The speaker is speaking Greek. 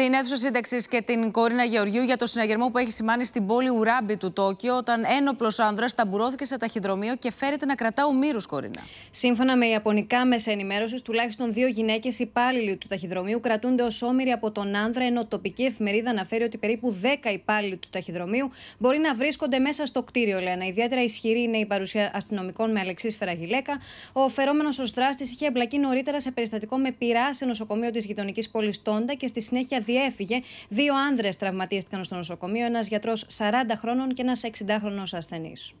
στην αίθουσα σύνταξης και την Κορίνα Γεωργίου για το συναγερμό που έχει σημάνει στην πόλη Ουράμπη του Τόκιο, όταν ένοπλος άνδρας ταμπουρώθηκε σε ταχυδρομείο και φέρεται να κρατά ομήρους, Κορίνα. Σύμφωνα με ιαπωνικά μέσα ενημέρωσης, τουλάχιστον δύο γυναίκες υπάλληλοι του ταχυδρομείου κρατούνται ως όμοιροι από τον άνδρα, ενώ τοπική εφημερίδα αναφέρει ότι περίπου 10 υπάλληλοι του ταχυδρομείου μπορεί να βρίσκονται μέσα στο κτίριο, Λένα. Ιδιαίτερα ισχυρή είναι η παρουσία αστυνομικών με Αλεξή Φεραγιλέκα. Ο φερόμενος ως δράστης είχε εμπλακεί νωρίτερα σε περιστατικό με πειρά σε νοσοκομείο της γειτονικής πόλης Τόντα και στη συνέχεια διέφυγε. Δύο άνδρες τραυματίστηκαν στο νοσοκομείο, ένας γιατρός 40 χρόνων και ένας 60χρονος ασθενής.